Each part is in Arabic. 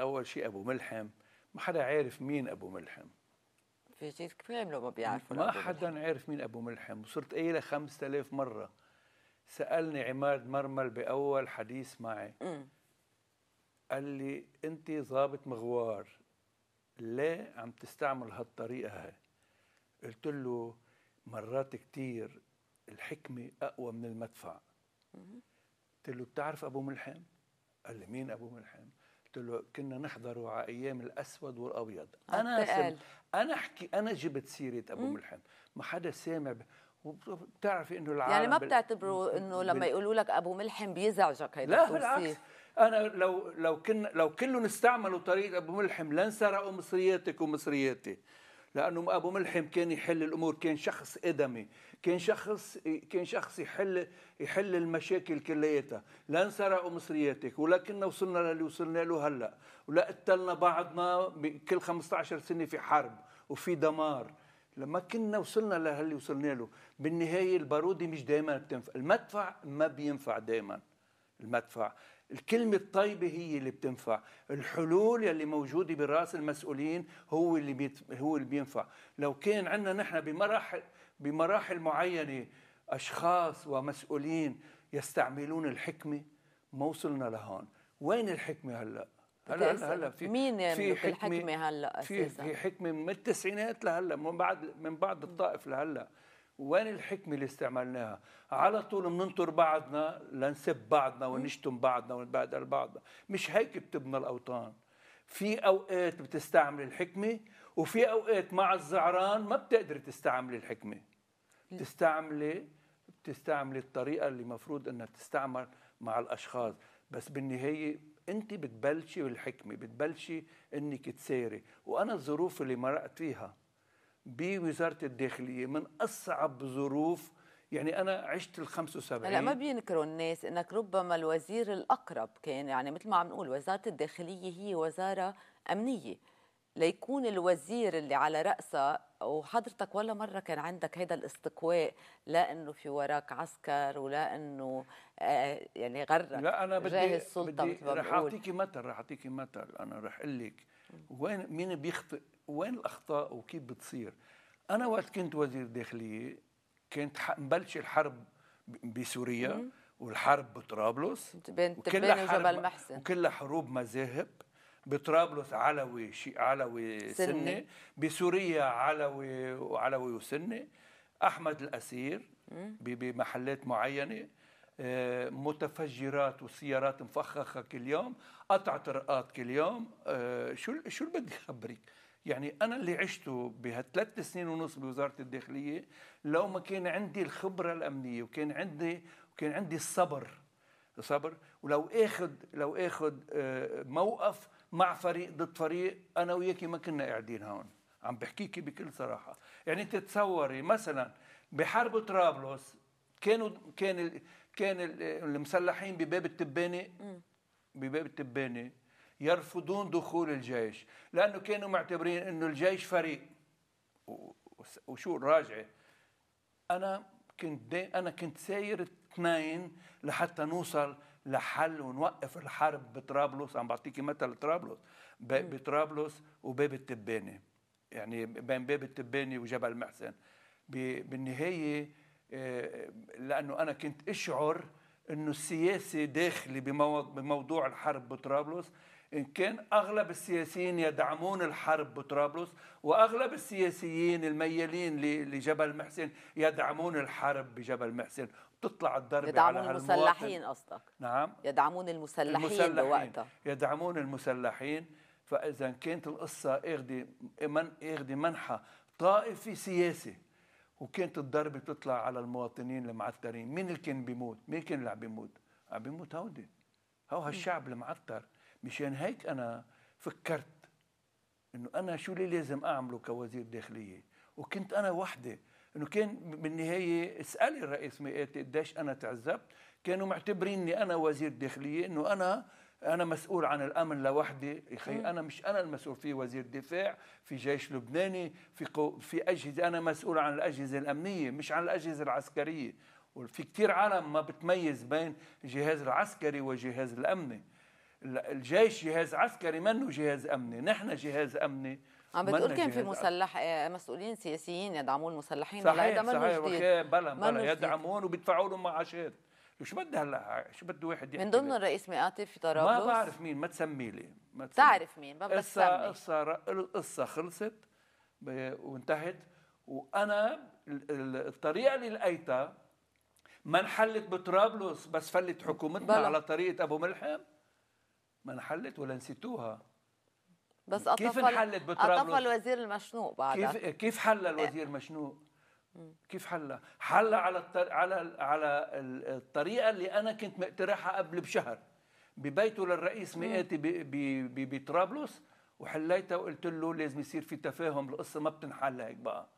اول شيء ابو ملحم ما حدا عارف مين ابو ملحم في جيل كبير لو ما بيعرفوا ما حدا عارف مين ابو ملحم وصرت قايله 5000 مره سالني عماد مرمل باول حديث معي م. قال لي انت ضابط مغوار ليه عم تستعمل هالطريقه هاي قلت له مرات كثير الحكمه اقوى من المدفع قلت له بتعرف ابو ملحم قال لي مين ابو ملحم قلت له كنا نحضره على ايام الاسود والابيض انا انا احكي انا جبت سيره ابو ملحم ما حدا سامع وبتعرفي انه العالم يعني ما بتعتبروا انه لما يقولوا لك ابو ملحم بيزعجك هيدا لا بالعكس انا لو لو كنا لو كلهم استعملوا طريقه ابو ملحم لانسرقوا مصرياتك ومصرياتي لانه ابو ملحم كان يحل الامور كان شخص ادمي كان شخص كان شخص يحل يحل المشاكل كلياتها لا انسرقوا مصرياتك ولكن وصلنا للي وصلنا له هلا ولا قتلنا بعضنا كل 15 سنه في حرب وفي دمار لما كنا وصلنا للي وصلنا له بالنهايه الباروده مش دائما بتنفع المدفع ما بينفع دائما المدفع الكلمة الطيبة هي اللي بتنفع الحلول اللي موجودة براس المسؤولين هو اللي بيت... هو اللي بينفع لو كان عندنا نحن بمراحل بمراحل معينة أشخاص ومسؤولين يستعملون الحكمة ما وصلنا لهون وين الحكمة هلأ هلا هلا هلا في مين يعني في حكمة, الحكمة هلا في في حكمة من التسعينات لهلا من بعد من بعد الطائف لهلا وين الحكمة اللي استعملناها على طول بننطر بعضنا لنسب بعضنا ونشتم بعضنا ونبادل بعضنا مش هيك بتبنى الأوطان في أوقات بتستعمل الحكمة وفي أوقات مع الزعران ما بتقدر تستعمل الحكمة بتستعملي بتستعملي الطريقة اللي مفروض أنها تستعمل مع الأشخاص بس بالنهاية أنت بتبلشي بالحكمة بتبلشي أنك تسيري وأنا الظروف اللي مرقت فيها بوزاره الداخليه من اصعب ظروف يعني انا عشت ال 75 لا ما بينكروا الناس انك ربما الوزير الاقرب كان يعني مثل ما عم نقول وزاره الداخليه هي وزاره امنيه ليكون الوزير اللي على رأسها وحضرتك ولا مرة كان عندك هذا الاستقواء لا أنه في وراك عسكر ولا أنه آه، يعني غرك لا أنا بدي, السلطة بدي رح أعطيكي مثل رح أعطيكي مثل أنا رح أقول لك وين مين بيخطئ وين الاخطاء وكيف بتصير انا وقت كنت وزير داخليه كنت مبلش الحرب بسوريا والحرب بطرابلس بين تبين وجبل محسن وكلها حروب مذاهب بطرابلس علوي شيء علوي سني, سني. بسوريا علوي وعلوي وسني احمد الاسير بمحلات معينه آه، متفجرات وسيارات مفخخه كل يوم قطع طرقات كل يوم آه، شو شو اللي بدي اخبرك يعني أنا اللي عشته بهالثلاث سنين ونص بوزارة الداخلية لو ما كان عندي الخبرة الأمنية وكان عندي وكان عندي الصبر الصبر ولو اخذ لو اخذ آه، موقف مع فريق ضد فريق انا وياك ما كنا قاعدين هون عم بحكيكي بكل صراحه يعني تتصوري مثلا بحرب طرابلس كانوا كان كان المسلحين بباب التبانه بباب التبانه يرفضون دخول الجيش لأنه كانوا معتبرين أنه الجيش فريق وشو الراجعه أنا كنت أنا كنت ساير اثنين لحتى نوصل لحل ونوقف الحرب بطرابلس عم بعطيكي مثل طرابلس بطرابلس وباب التبانه يعني بين باب التبانه وجبل محسن بالنهايه آه، لانه انا كنت اشعر انه السياسه داخلي بموضوع الحرب بطرابلس إن كان أغلب السياسيين يدعمون الحرب بطرابلس وأغلب السياسيين الميالين لجبل محسن يدعمون الحرب بجبل محسن بتطلع الضربة يدعمون على المسلحين قصدك نعم يدعمون المسلحين, المسلحين بوقتها يدعمون المسلحين فإذا كانت القصة اخذه من اخدي منحى طائفي سياسي وكانت الضربة تطلع على المواطنين المعترين مين اللي كان بيموت مين كان اللي عم بيموت عم بيموت هودي هو هالشعب المعتر مشان هيك أنا فكرت انه انا شو اللي لازم اعمله كوزير داخليه وكنت انا وحده انه كان بالنهايه اسالي الرئيس مئاتي قديش انا تعذبت كانوا معتبريني انا وزير داخليه انه انا انا مسؤول عن الامن لوحدي يا اخي انا مش انا المسؤول في وزير دفاع في جيش لبناني في قو في اجهزه انا مسؤول عن الاجهزه الامنيه مش عن الاجهزه العسكريه وفي كثير عالم ما بتميز بين الجهاز العسكري والجهاز الامني الجيش جهاز عسكري منه جهاز امني نحن جهاز امني عم بتقول كان في مسلح آه، مسؤولين سياسيين يدعمون المسلحين صحيح هذا صحيح صحيح بلا بلا يدعمون وبيدفعوا لهم معاشات شو بدي هلا شو بده واحد يحكي من ضمن الرئيس مئاتي في طرابلس ما بعرف مين ما تسمي لي ما تسمي. تعرف مين ما بس القصه القصة خلصت وانتهت وانا الطريقة اللي لقيتها ما انحلت بطرابلس بس فلت حكومتنا على طريقة ابو ملحم ما انحلت ولا نسيتوها بس كيف انحلت بطرابلس اطفى الوزير المشنوق بعدها كيف كيف حل إيه. الوزير مشنوق كيف حلها؟ حلها على الطر... على على الطريقه اللي انا كنت مقترحها قبل بشهر ببيته للرئيس مئاتي بطرابلس ب... ب... وحليتها وقلت له لازم يصير في تفاهم القصه ما بتنحل هيك بقى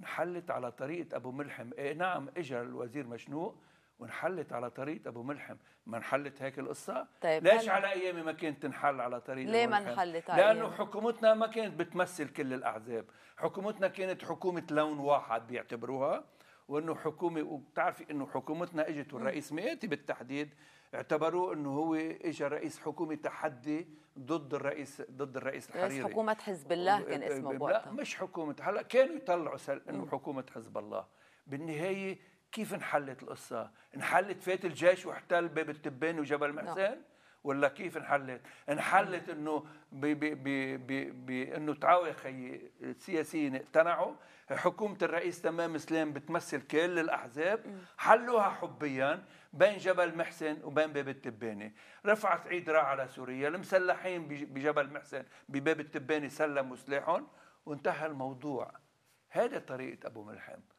انحلت على طريقه ابو ملحم إيه نعم اجى الوزير مشنوق وانحلت على طريق ابو ملحم ما انحلت هيك القصه طيب ليش هل... على ايامي ما كانت تنحل على طريق ليه ما انحلت لانه حكومتنا ما كانت بتمثل كل الاحزاب حكومتنا كانت حكومه لون واحد بيعتبروها وانه حكومه وبتعرفي انه حكومتنا اجت والرئيس مئاتي بالتحديد اعتبروه انه هو اجى رئيس حكومه تحدي ضد الرئيس ضد الرئيس الحريري رئيس حكومه حزب الله كان اسمه بوقتها لا مش حكومه هلا كانوا يطلعوا انه حكومه حزب الله بالنهايه كيف انحلت القصة؟ انحلت فات الجيش واحتل باب التبان وجبل نعم. محسن؟ ولا كيف انحلت؟ انحلت انه بانه تعاوي خي السياسيين اقتنعوا حكومة الرئيس تمام سلام بتمثل كل الاحزاب حلوها حبيا بين جبل محسن وبين باب التباني، رفعت عيد راعي على سوريا، المسلحين بجبل محسن بباب التباني سلموا سلاحهم وانتهى الموضوع. هذا طريقة أبو ملحم